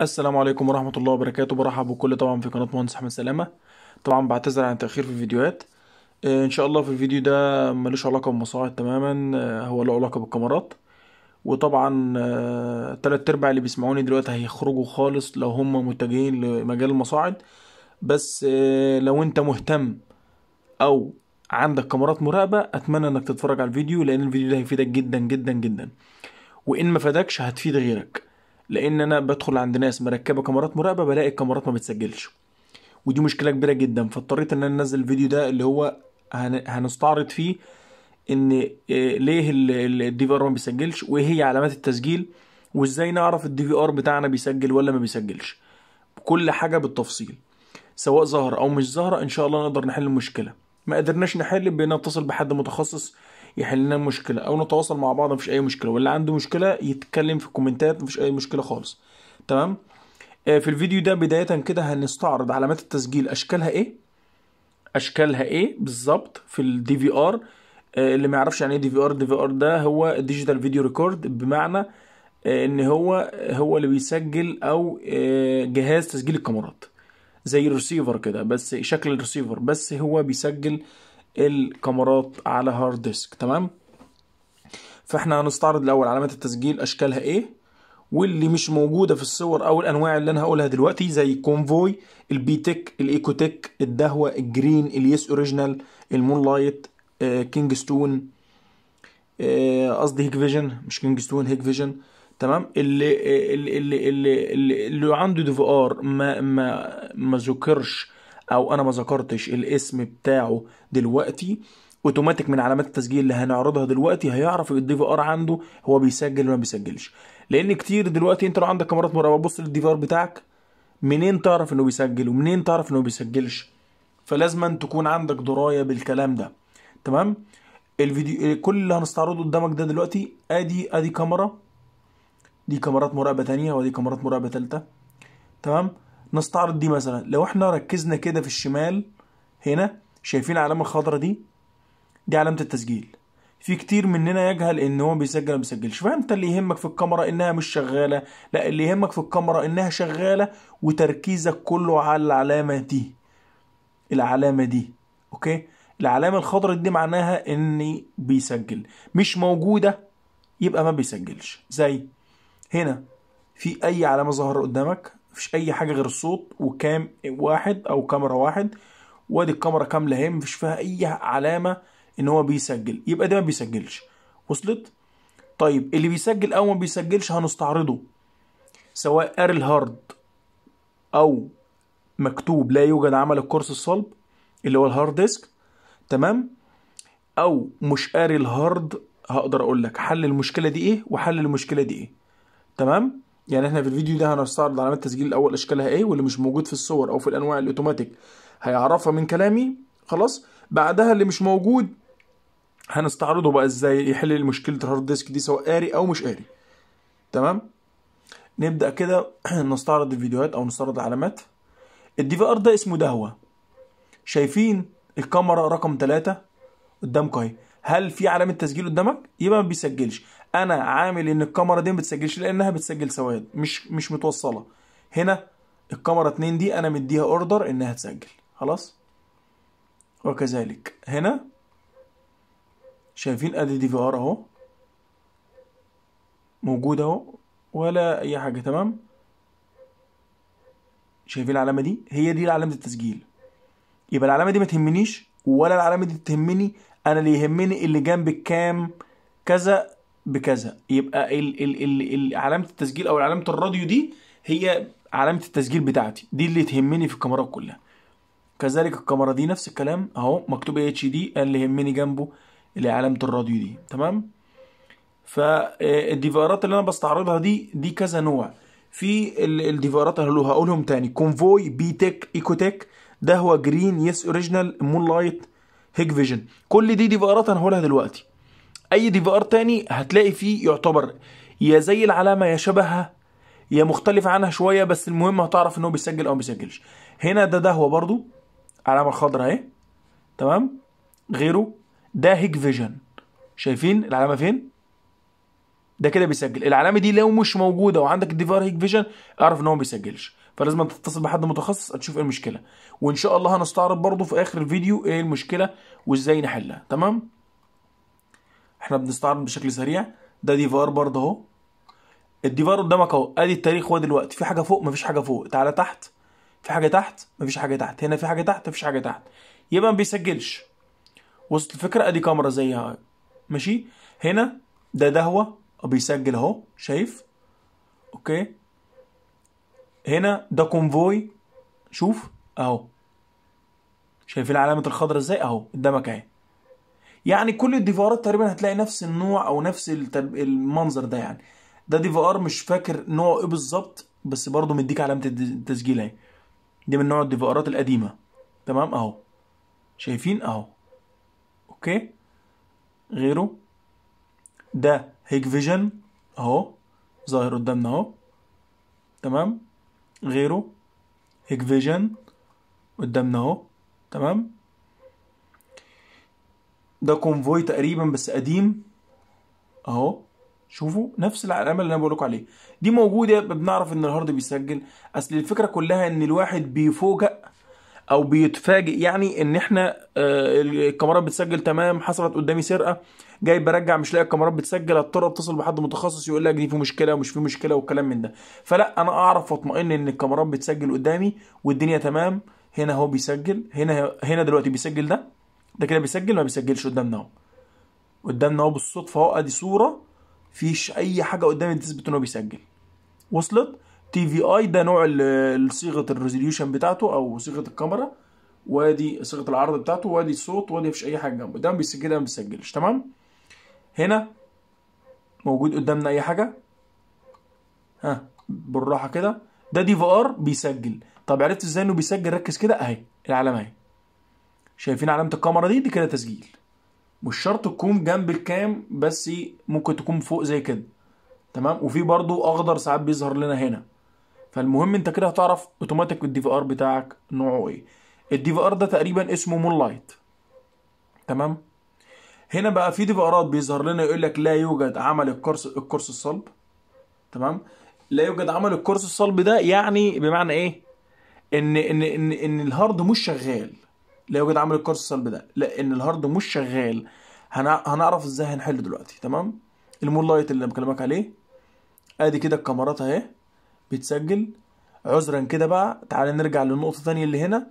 السلام عليكم ورحمة الله وبركاته برحب بكل طبعا في قناة مهندس أحمد سلامة طبعا بعتذر عن التأخير في الفيديوهات إن شاء الله في الفيديو ده ملوش علاقة بالمصاعد تماما هو له علاقة بالكاميرات وطبعا آه، تلات أرباع اللي بيسمعوني دلوقتي هيخرجوا خالص لو هم متجهين لمجال المصاعد بس آه، لو أنت مهتم أو عندك كاميرات مراقبة أتمنى إنك تتفرج على الفيديو لأن الفيديو ده هيفيدك جدا جدا جدا وإن ما فادكش هتفيد غيرك لان انا بدخل عند ناس مركبه كاميرات مراقبه بلاقي الكاميرات ما بتسجلش ودي مشكله كبيره جدا فاضطريت ان انا انزل الفيديو ده اللي هو هنستعرض فيه ان آه، ليه الدي في ار ما بيسجلش وايه هي علامات التسجيل وازاي نعرف الدي في ار بتاعنا بيسجل ولا ما بيسجلش كل حاجه بالتفصيل سواء ظهر او مش ظهر ان شاء الله نقدر نحل المشكله ما قدرناش نحل بنتصل بحد متخصص يحل لنا المشكله او نتواصل مع بعض مفيش اي مشكله واللي عنده مشكله يتكلم في الكومنتات مفيش اي مشكله خالص تمام آه، في الفيديو ده بدايه كده هنستعرض علامات التسجيل اشكالها ايه اشكالها ايه بالظبط في الدي في ار آه، اللي ما يعرفش يعني ايه دي في ار دي في ار ده هو ديجيتال فيديو ريكورد بمعنى آه، ان هو هو اللي بيسجل او جهاز تسجيل الكاميرات زي الريسيفر كده بس شكل الريسيفر بس هو بيسجل الكاميرات على هارد ديسك تمام فاحنا هنستعرض الاول علامات التسجيل اشكالها ايه واللي مش موجوده في الصور او الانواع اللي انا هقولها دلوقتي زي كونفوي البيتك الايكوتك الدهوه الجرين اليس اوريجينال المون لايت آه، كينجستون كينج آه، ستون قصدي هيك فيجن مش كينج ستون هيك فيجن تمام اللي آه، اللي اللي اللي, اللي عنده دي في ار ما ما ما ذكرش او انا ما ذكرتش الاسم بتاعه دلوقتي اوتوماتيك من علامات التسجيل اللي هنعرضها دلوقتي هيعرف الدي في ار عنده هو بيسجل ولا ما بيسجلش لان كتير دلوقتي انت لو عندك كاميرات مراقبه بص للدي في ار بتاعك منين تعرف انه بيسجل ومنين تعرف انه ما بيسجلش فلازم أن تكون عندك درايه بالكلام ده تمام الفيديو كل اللي هنستعرضه قدامك ده دلوقتي ادي ادي كاميرا دي كاميرات مراقبه تانية ودي كاميرات مراقبه تالتة تمام نستعرض دي مثلا لو احنا ركزنا كده في الشمال هنا شايفين العلامه الخضراء دي دي علامه التسجيل في كتير مننا يجهل ان هو بيسجل ما بيسجلش فانت اللي يهمك في الكاميرا انها مش شغاله لا اللي يهمك في الكاميرا انها شغاله وتركيزك كله على العلامه دي العلامه دي اوكي العلامه الخضراء دي معناها اني بيسجل مش موجوده يبقى ما بيسجلش زي هنا في اي علامه ظاهره قدامك مفيش اي حاجه غير الصوت وكام واحد او كاميرا واحد وادي الكاميرا كامله اهي مفيش فيها اي علامه ان هو بيسجل يبقى ده ما بيسجلش وصلت طيب اللي بيسجل او ما بيسجلش هنستعرضه سواء ار الهارد او مكتوب لا يوجد عمل القرص الصلب اللي هو الهارد ديسك تمام او مش قاري الهارد هقدر اقول لك حل المشكله دي ايه وحل المشكله دي ايه تمام يعني احنا في الفيديو ده هنستعرض علامات التسجيل الاول اشكالها ايه واللي مش موجود في الصور او في الانواع الاوتوماتيك هيعرفها من كلامي خلاص بعدها اللي مش موجود هنستعرضه بقى ازاي يحل مشكله الهارد ديسك دي سواء قاري او مش قاري تمام نبدا كده نستعرض الفيديوهات او نستعرض العلامات الدي في ار ده اسمه دهوه شايفين الكاميرا رقم 3 قدامك اهي هل في علامه تسجيل قدامك يبقى ما بيسجلش انا عامل ان الكاميرا دي ما بتسجلش لانها بتسجل سواد مش مش متوصله هنا الكاميرا 2 دي انا مديها اوردر انها تسجل خلاص وكذلك هنا شايفين ادي دي في ار اهو موجود اهو ولا اي حاجه تمام شايفين العلامه دي هي دي علامه التسجيل يبقى العلامه دي ما تهمنيش ولا العلامه دي تهمني انا اللي يهمني اللي جنب الكام كذا بكذا يبقى ال ال ال ال علامه التسجيل او علامه الراديو دي هي علامه التسجيل بتاعتي دي اللي تهمني في الكاميرات كلها كذلك الكاميرا دي نفس الكلام اهو مكتوب اتش دي اللي يهمني جنبه اللي علامه الراديو دي تمام فالديفارات آه، اللي انا بستعرضها دي دي كذا نوع في الديفارات هقولهم تاني كونفوي بي تك ايكوتك ده هو جرين يس اوريجينال مون لايت هيك فيجن كل دي ديفارات انا هقولها دلوقتي اي دي في ار تاني هتلاقي فيه يعتبر يا زي العلامه يا شبهها يا مختلف عنها شويه بس المهم هتعرف ان هو بيسجل او ما بيسجلش هنا ده ده هو برضو علامه خضراء اهي تمام غيره ده هيك فيجن شايفين العلامه فين ده كده بيسجل العلامه دي لو مش موجوده وعندك الديفار هيك فيجن اعرف ان هو ما بيسجلش فلازم تتصل بحد متخصص تشوف ايه المشكله وان شاء الله هنستعرض برضو في اخر الفيديو ايه المشكله وازاي نحلها تمام احنا بنستعرض بشكل سريع ده دي فار برضه اهو الديفار قدامك اهو ادي التاريخ هو دلوقتي في حاجه فوق مفيش حاجه فوق تعالى تحت في حاجه تحت مفيش حاجه تحت هنا في حاجه تحت مفيش حاجه تحت يبقى ما بيسجلش وسط الفكره ادي كاميرا زيها ماشي هنا ده ده هو بيسجل اهو شايف اوكي هنا ده كونفوي شوف اهو شايفين علامه الخضراء ازاي اهو قدامك اهي يعني كل الدي ارات تقريبا هتلاقي نفس النوع او نفس المنظر ده يعني ده دي في ار مش فاكر نوعه ايه بالظبط بس برضه مديك علامه التسجيل اهي دي من نوع الدي في ارات القديمه تمام اهو شايفين اهو اوكي غيره ده هيك فيجن اهو ظاهر قدامنا اهو تمام غيره هيك فيجن قدامنا اهو تمام ده كونفوي تقريبا بس قديم اهو شوفوا نفس العلامه اللي انا بقول لكم عليها دي موجوده بنعرف ان الهارد بيسجل اصل الفكره كلها ان الواحد بيفوجئ او بيتفاجئ يعني ان احنا آه، الكاميرات بتسجل تمام حصلت قدامي سرقه جاي برجع مش لاقي الكاميرات بتسجل اضطر اتصل بحد متخصص يقول لك دي في مشكله ومش في مشكله والكلام من ده فلا انا اعرف واطمئن ان الكاميرات بتسجل قدامي والدنيا تمام هنا هو بيسجل هنا هنا دلوقتي بيسجل ده ده كده بيسجل ما بيسجلش قدامنا اهو قدامنا اهو بالصدفه اهو ادي صوره فيش اي حاجه قدامي تثبت ان هو بيسجل وصلت تي في اي ده نوع صيغه الريزوليوشن بتاعته او صيغه الكاميرا وادي صيغه العرض بتاعته وادي الصوت وادي مفيش اي حاجه جنبه ده بيسجل ده ما بيسجلش تمام هنا موجود قدامنا اي حاجه ها بالراحه كده ده دي في ار بيسجل طب عرفت ازاي انه بيسجل ركز كده اهي العلامه اهي شايفين علامه الكاميرا دي دي كده تسجيل مش شرط تكون جنب الكام بس ممكن تكون فوق زي كده تمام وفي برضو اخضر ساعات بيظهر لنا هنا فالمهم انت كده هتعرف اوتوماتيك الدي في ار بتاعك نوعه ايه الدي في ار ده تقريبا اسمه مون لايت تمام هنا بقى في دي في ارات بيظهر لنا يقول لك لا يوجد عمل الكورس الكورس الصلب تمام لا يوجد عمل الكورس الصلب ده يعني بمعنى ايه ان ان ان, إن الهارد مش شغال لا يوجد عامل القرص السلب ده لان الهارد مش شغال هنعرف ازاي هنحله دلوقتي تمام المون لايت اللي بكلمك عليه ادي كده الكاميرات اهي بتسجل عذرا كده بقى تعالى نرجع للنقطة الثانيه اللي هنا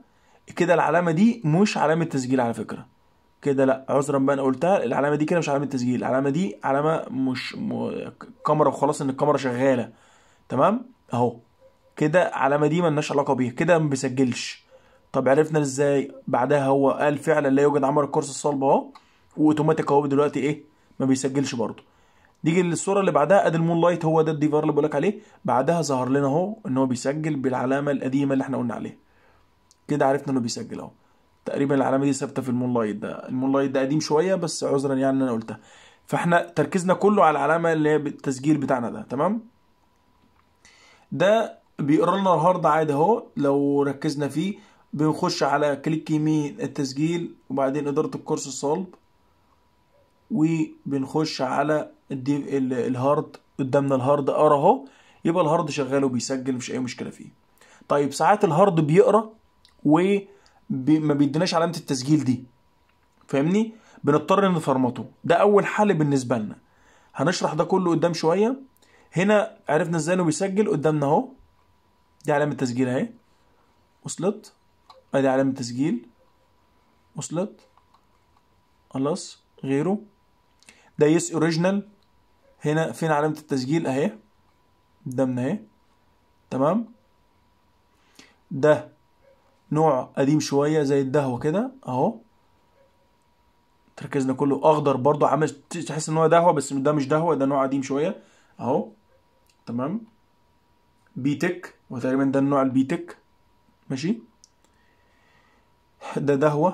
كده العلامة دي مش علامة تسجيل على فكرة كده لا عذرا بقى انا قلتها العلامة دي كده مش علامة تسجيل العلامة دي علامة مش م... كاميرا وخلاص ان الكاميرا شغالة تمام اهو كده علامة دي ملناش علاقة بيها كده ما بيسجلش طب عرفنا ازاي بعدها هو قال فعلا لا يوجد عمل الكرسي الصلب اهو واوتوماتيك اهو دلوقتي ايه ما بيسجلش برضه نيجي للصوره اللي بعدها ادي المون لايت هو ده الديفار اللي بقولك عليه بعدها ظهر لنا اهو ان هو بيسجل بالعلامه القديمه اللي احنا قلنا عليها كده عرفنا انه بيسجل اهو تقريبا العلامه دي ثابته في المون لايت ده المون لايت ده قديم شويه بس عذرا يعني انا قلتها فاحنا تركيزنا كله على العلامه اللي هي التسجيل بتاعنا ده تمام ده بيقرا لنا الهارد عادي اهو لو ركزنا فيه بنخش على كليك يمين التسجيل وبعدين إدارة الكورس الصلب وبنخش على الهارد قدامنا الهارد أقرأ اهو يبقى الهارد شغال وبيسجل مش اي مشكله فيه طيب ساعات الهارد بيقرا وما بيديناش علامه التسجيل دي فاهمني بنضطر نفرمطه ده اول حل بالنسبه لنا هنشرح ده كله قدام شويه هنا عرفنا ازاي انه بيسجل قدامنا اهو دي علامه تسجيل اهي وصلت ادي علامة تسجيل وصلت خلاص غيره ده يس اوريجينال هنا فين علامة التسجيل اهي قدامنا اهي تمام ده نوع قديم شوية زي الدهو كده اهو تركيزنا كله اخضر برضو عامل تحس ان هو دهوة بس ده مش دهوة ده نوع قديم شوية اهو تمام بيتك وتقريبا ده النوع البيتك ماشي ده دهوة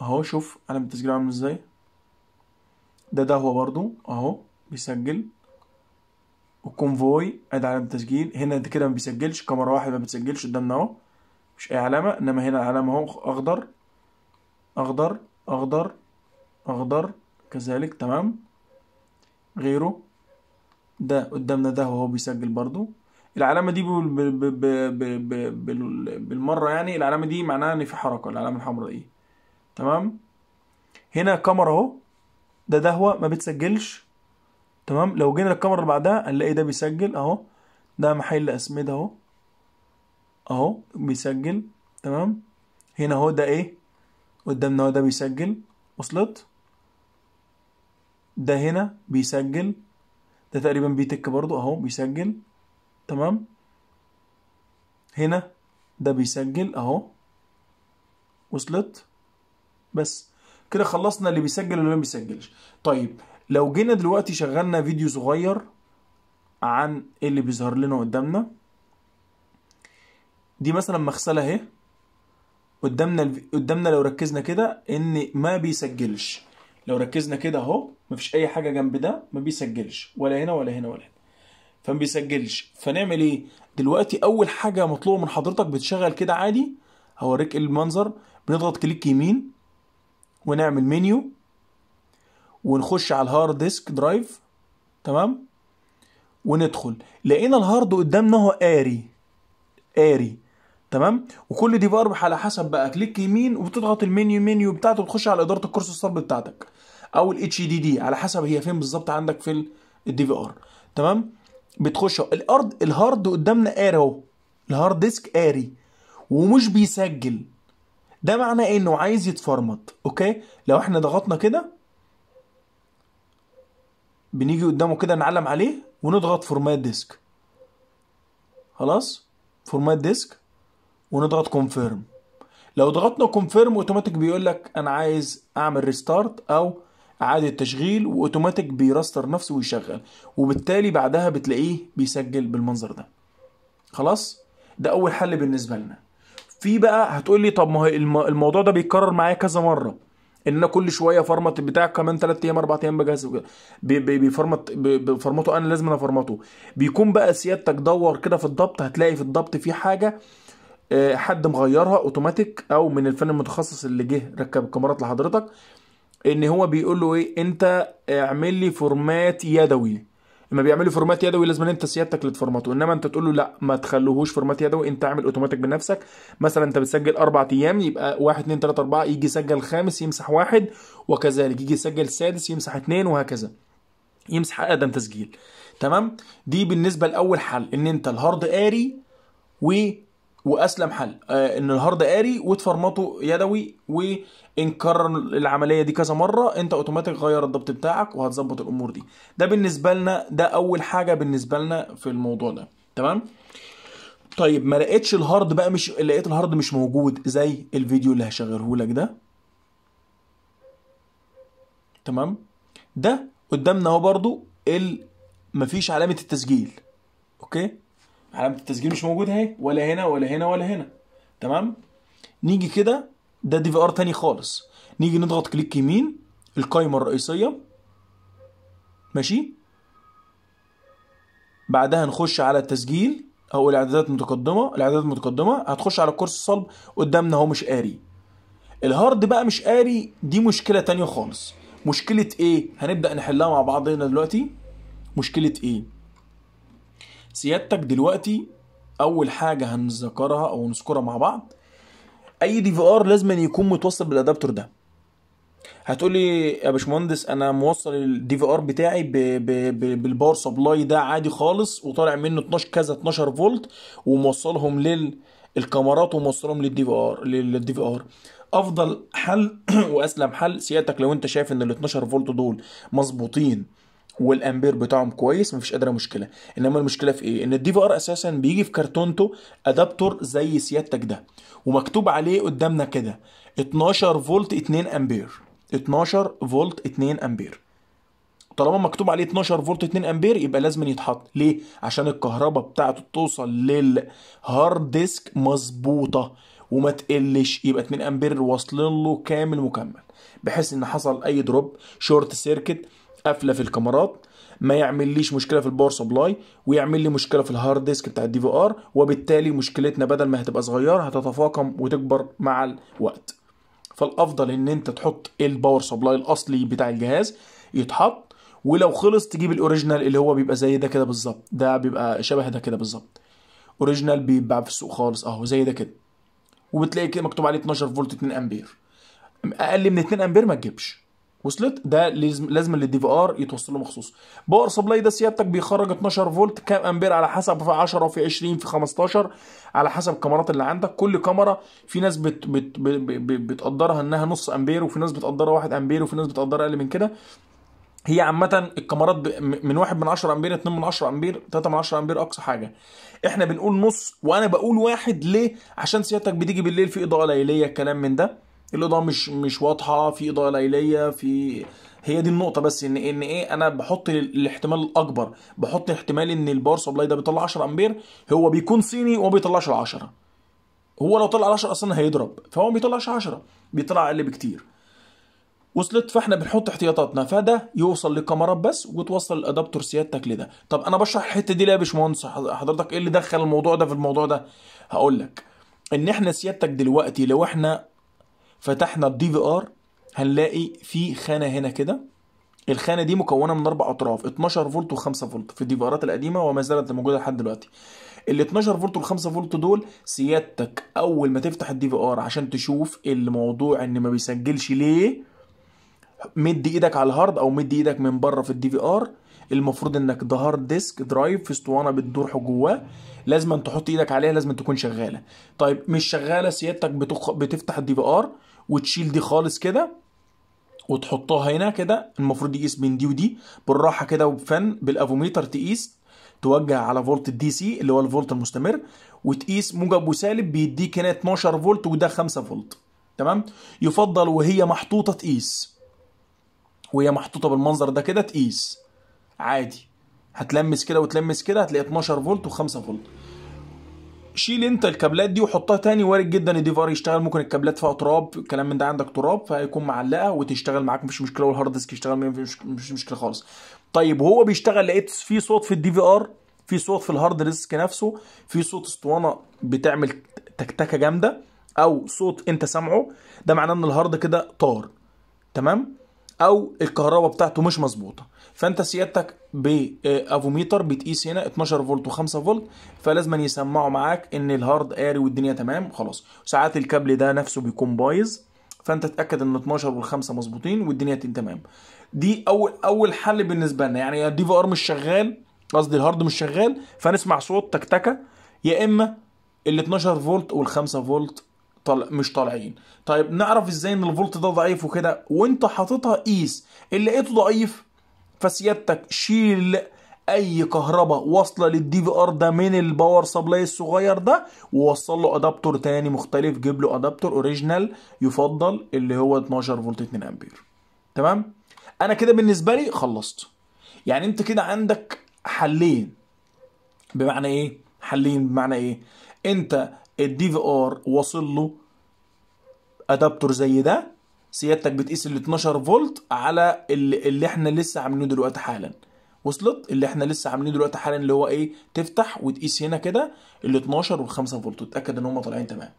اهو شوف قلم التسجيل عامل ازاي ده دهوة برضو اهو بيسجل وكونفوي ادي علامة تسجيل هنا كده ما بيسجلش كاميرا واحد ما بتسجلش قدامنا اهو مش اي علامة انما هنا العلامة اهو اخضر اخضر اخضر اخضر كذلك تمام غيره ده قدامنا ده هو بيسجل برضو العلامه دي بالمره يعني العلامه دي معناها ان في حركه العلامه الحمراء دي تمام هنا كاميرا اهو ده هو ما بتسجلش تمام لو جينا للكاميرا اللي بعدها هنلاقي ده بيسجل اهو ده محل اسمده اهو اهو بيسجل تمام هنا اهو ده ايه قدامنا اهو ده بيسجل وصلت ده هنا بيسجل ده تقريبا بيتك برضو اهو بيسجل تمام هنا ده بيسجل اهو وصلت بس كده خلصنا اللي بيسجل واللي ما بيسجلش طيب لو جينا دلوقتي شغلنا فيديو صغير عن اللي بيظهر لنا قدامنا دي مثلا مغسله اهي قدامنا قدامنا لو ركزنا كده ان ما بيسجلش لو ركزنا كده اهو مفيش اي حاجه جنب ده ما بيسجلش ولا هنا ولا هنا ولا هنا فما بيسجلش فنعمل ايه دلوقتي اول حاجه مطلوبه من حضرتك بتشغل كده عادي هوريك المنظر بنضغط كليك يمين ونعمل منيو ونخش على الهارد ديسك درايف تمام وندخل لقينا الهارد قدامنا هو اري اري تمام وكل دي بقى على حسب بقى كليك يمين وبتضغط المنيو منيو بتاعته وتخش على اداره الكورس الصلب بتاعتك او الاتش دي دي على حسب هي فين بالظبط عندك في الدي في ار تمام بتخش الارض الهارد قدامنا قاري اهو الهارد ديسك قاري ومش بيسجل ده معناه إيه؟ انه عايز يتفرمط اوكي لو احنا ضغطنا كده بنيجي قدامه كده نعلم عليه ونضغط فورمات ديسك خلاص فورمات ديسك ونضغط كونفيرم لو ضغطنا كونفيرم اوتوماتيك بيقول لك انا عايز اعمل ريستارت او اعاده تشغيل واوتوماتيك بيرستر نفسه ويشغل وبالتالي بعدها بتلاقيه بيسجل بالمنظر ده خلاص ده اول حل بالنسبه لنا في بقى هتقول لي طب ما هو الموضوع ده بيتكرر معايا كذا مره ان انا كل شويه فرمت البتاع كمان 3 ايام 4 ايام بجهز وكده بيفرمت بفرمته انا لازم افرمته بيكون بقى سيادتك دور كده في الضبط هتلاقي في الضبط في حاجه آه، حد مغيرها اوتوماتيك او من الفن المتخصص اللي جه ركب الكاميرات لحضرتك ان هو بيقول له ايه انت اعمل لي فورمات يدوي لما بيعمل لي فورمات يدوي لازم انت سيادتك اللي تفورماته انما انت تقول له لا ما تخلوهوش فورمات يدوي انت اعمل اوتوماتيك بنفسك مثلا انت بتسجل اربع ايام يبقى 1 2 3 4 يجي يسجل خامس يمسح واحد وكذلك يجي يسجل سادس يمسح اثنين وهكذا يمسح اقدم تسجيل تمام دي بالنسبه لاول حل ان انت الهارد و واسلم حل آه، ان الهارد قاري وتفرمطه يدوي وان كرر العمليه دي كذا مره انت اوتوماتيك غير الضبط بتاعك وهتظبط الامور دي ده بالنسبه لنا ده اول حاجه بالنسبه لنا في الموضوع ده تمام طيب ما لقيتش الهارد بقى مش لقيت الهارد مش موجود زي الفيديو اللي هشغله لك ده تمام ده قدامنا اهو برضو ال مفيش علامه التسجيل اوكي علامه التسجيل مش موجوده اهي ولا هنا ولا هنا ولا هنا تمام نيجي كده ده دي في ار تاني خالص نيجي نضغط كليك يمين القايمه الرئيسيه ماشي بعدها نخش على التسجيل او الاعدادات المتقدمه الاعدادات المتقدمه هتخش على كورس الصلب قدامنا اهو مش قاري الهارد بقى مش قاري دي مشكله تانية خالص مشكله ايه هنبدا نحلها مع بعضنا دلوقتي مشكله ايه سيادتك دلوقتي اول حاجه هنذكرها او نذكرها مع بعض اي دي في ار لازم يكون متوصل بالادابتور ده هتقول لي يا باشمهندس انا موصل الدي في ار بتاعي بـ بـ بـ بالباور سبلاي ده عادي خالص وطالع منه 12 كذا 12 فولت وموصلهم للكاميرات وموصلهم للدي في ار للدي في ار افضل حل واسلم حل سيادتك لو انت شايف ان ال 12 فولت دول مظبوطين والامبير بتاعهم كويس مفيش قادره مشكله انما المشكله في ايه ان الدي في ار اساسا بيجي في كرتونته ادابتور زي سيادتك ده ومكتوب عليه قدامنا كده 12 فولت 2 امبير 12 فولت 2 امبير طالما مكتوب عليه 12 فولت 2 امبير يبقى لازم يتحط ليه عشان الكهرباء بتاعته توصل للهارد ديسك مظبوطه وما تقلش يبقى 2 امبير واصلين له كامل مكمل بحيث ان حصل اي دروب شورت سيركت قافله في الكاميرات ما يعمل ليش مشكله في الباور سبلاي ويعمل لي مشكله في الهارد ديسك بتاع الدي في ار وبالتالي مشكلتنا بدل ما هتبقى صغيره هتتفاقم وتكبر مع الوقت فالافضل ان انت تحط الباور سبلاي الاصلي بتاع الجهاز يتحط ولو خلص تجيب الاوريجينال اللي هو بيبقى زي ده كده بالظبط ده بيبقى شبه ده كده بالظبط اوريجينال بيتباع في السوق خالص اهو زي ده كده وبتلاقي كده مكتوب عليه 12 فولت 2 امبير اقل من 2 امبير ما تجيبش وصلت ده لازم لازم للدي في ار يتوصل له مخصوص باور سبلاي ده سيادتك بيخرج 12 فولت كام امبير على حسب في 10 في 20 في 15 على حسب الكاميرات اللي عندك كل كاميرا في ناس بت بت بت بتقدرها انها نص امبير وفي ناس بتقدرها 1 امبير وفي ناس بتقدرها اقل من كده هي عامة الكاميرات من 1 من 10 امبير 2 من 10 امبير 3 من 10 امبير اقصى حاجة. احنا بنقول نص وانا بقول واحد ليه؟ عشان سيادتك بتيجي بالليل في اضاءة ليلية كلام من ده. الاضاءه مش مش واضحه في اضاءه ليليه في هي دي النقطه بس ان ان ايه انا بحط الاحتمال الاكبر بحط احتمال ان الباور سبلاي ده بيطلع 10 امبير هو بيكون صيني وما بيطلعش ال 10 هو لو طلع 10 اصلا هيضرب فهو ما بيطلعش 10 بيطلع اقل بكتير وصلت فاحنا بنحط احتياطاتنا فده يوصل للكاميرات بس وتوصل الادابتور سيادتك لده طب انا بشرح الحته دي ليه يا باشمهندس حضرتك ايه اللي دخل الموضوع ده في الموضوع ده هقول لك ان احنا سيادتك دلوقتي لو احنا فتحنا الدي في ار هنلاقي في خانه هنا كده الخانه دي مكونه من اربع اطراف 12 فولت و5 فولت في الديفارات القديمه وما زالت موجوده لحد دلوقتي ال 12 فولت وال 5 فولت دول سيادتك اول ما تفتح الدي في ار عشان تشوف الموضوع ان ما بيسجلش ليه مد ايدك على الهارد او مد ايدك من بره في الدي في ار المفروض انك ده هارد ديسك درايف في اسطوانه بتدور جواه لازم تحط ايدك عليها لازم تكون شغاله طيب مش شغاله سيادتك بتخ... بتفتح الدي في ار وتشيل دي خالص كده وتحطها هنا كده المفروض يقيس بين دي ودي بالراحه كده وبفن بالافوميتر تقيس توجه على فولت الدي سي اللي هو الفولت المستمر وتقيس موجب وسالب بيديك هنا 12 فولت وده 5 فولت تمام يفضل وهي محطوطه تقيس وهي محطوطه بالمنظر ده كده تقيس عادي هتلمس كده وتلمس كده هتلاقي 12 فولت و5 فولت شيل انت الكابلات دي وحطها تاني وارد جدا الديفار يشتغل ممكن الكابلات فيها تراب الكلام من ده عندك تراب فهيكون معلقه وتشتغل معاك مفيش مشكله والهارد ديسك يشتغل مفيش مش مشكله خالص طيب وهو بيشتغل لقيت في صوت في الدي في ار في صوت في الهارد ديسك نفسه في صوت اسطوانه بتعمل تكتكه جامده او صوت انت سامعه ده معناه ان الهارد كده طار تمام او الكهرباء بتاعته مش مظبوطه فانت سيادتك بافوميتر آه، بتقيس هنا 12 فولت و5 فولت فلازم يسمعوا معاك ان الهارد قاري والدنيا تمام خلاص ساعات الكابل ده نفسه بيكون بايظ فانت تتاكد ان 12 وال5 مظبوطين والدنيا تمام دي اول اول حل بالنسبه لنا يعني الدي في ار مش شغال قصدي الهارد مش شغال فنسمع صوت تكتكه يا اما ال 12 فولت وال5 فولت طل... مش طالعين طيب نعرف ازاي ان الفولت ده ضعيف وكده وانت حاططها قيس اللي لقيته ضعيف فسيادتك شيل اي كهرباء واصله للدي في ار ده من الباور سبلاي الصغير ده ووصل له ادابتور تاني مختلف جيب له ادابتور اوريجينال يفضل اللي هو 12 فولت 2 امبير تمام انا كده بالنسبه لي خلصت يعني انت كده عندك حلين بمعنى ايه حلين بمعنى ايه انت الدي في ار واصل له ادابتور زي ده سيادتك بتقيس ال 12 فولت على اللي احنا لسه عاملينه دلوقتي حالا وصلت اللي احنا لسه عاملينه دلوقتي حالا اللي هو ايه تفتح وتقيس هنا كده ال 12 وال 5 فولت وتتاكد ان هم طالعين تمام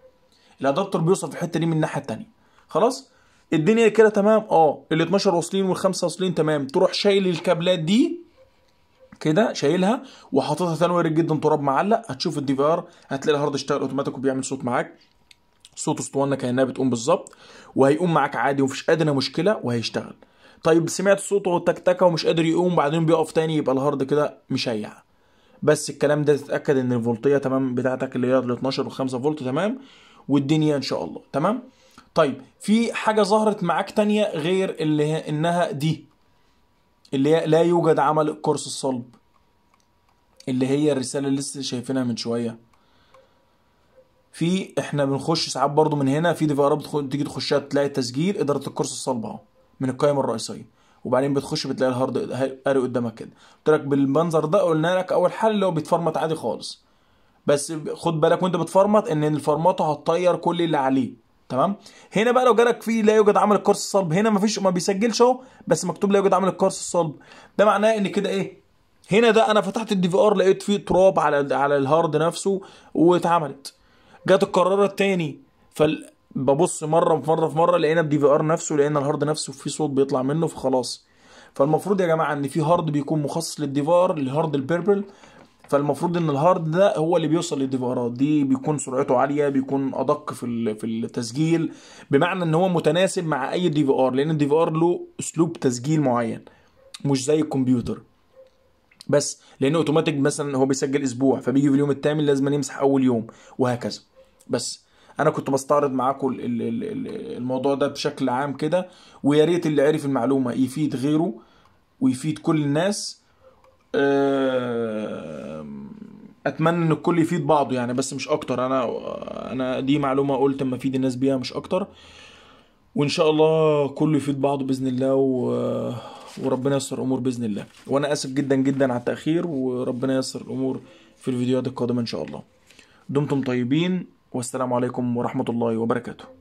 الادابتور بيوصل في الحته دي من الناحيه الثانيه خلاص الدنيا كده تمام اه ال 12 واصلين وال 5 واصلين تمام تروح شايل الكابلات دي كده شايلها وحاططها ثاني وارد جدا تراب معلق هتشوف الدي في ار هتلاقي الهارد اشتغل اوتوماتيك وبيعمل صوت معاك صوت اسطوانه كانها بتقوم بالظبط وهيقوم معاك عادي ومفيش ادنى مشكله وهيشتغل طيب سمعت صوته والتكتكه ومش قادر يقوم بعدين بيقف تاني يبقى الهارد كده مشيع بس الكلام ده تتاكد ان الفولتيه تمام بتاعتك اللي هي ال 12 و5 فولت تمام والدنيا ان شاء الله تمام طيب في حاجه ظهرت معاك تانية غير اللي انها دي اللي هي لا يوجد عمل الكورس الصلب اللي هي الرسالة اللي لسه شايفينها من شوية في احنا بنخش ساعات برضو من هنا في ديفارات بتيجي تيجي تخشها تلاقي التسجيل إدارة القرص الصلب اهو من القائمة الرئيسية وبعدين بتخش بتلاقي الهارد قاري قدامك كده قلت لك بالمنظر ده قلنا لك اول حل اللي هو بيتفرمت عادي خالص بس خد بالك وانت بتفرمت ان الفرماته هتطير كل اللي عليه تمام هنا بقى لو جالك فيه لا يوجد عمل الكورس الصلب هنا مفيش ما بيسجلش اهو بس مكتوب لا يوجد عمل الكورس الصلب ده معناه ان كده ايه هنا ده انا فتحت الدي في ار لقيت فيه تراب على على الهارد نفسه واتعملت جت القرار التاني فببص مره في مره في مره لقينا الدي في ار نفسه لقينا الهارد نفسه في صوت بيطلع منه فخلاص فالمفروض يا جماعه ان في هارد بيكون مخصص للديفار الهارد البيربل فالمفروض ان الهارد ده هو اللي بيوصل للديفارات دي بيكون سرعته عاليه بيكون ادق في في التسجيل بمعنى ان هو متناسب مع اي دي في ار لان الدي في ار له اسلوب تسجيل معين مش زي الكمبيوتر بس لان اوتوماتيك مثلا هو بيسجل اسبوع فبيجي في اليوم الثامن لازم يمسح اول يوم وهكذا بس انا كنت بستعرض معاكم الموضوع ده بشكل عام كده ويا ريت اللي عرف المعلومه يفيد غيره ويفيد كل الناس اتمنى ان الكل يفيد بعضه يعني بس مش اكتر انا انا دي معلومه قلت اما افيد الناس بيها مش اكتر وان شاء الله كله يفيد بعضه باذن الله و... وربنا ييسر الامور باذن الله وانا اسف جدا جدا على التاخير وربنا ييسر الامور في الفيديوهات القادمه ان شاء الله دمتم طيبين والسلام عليكم ورحمه الله وبركاته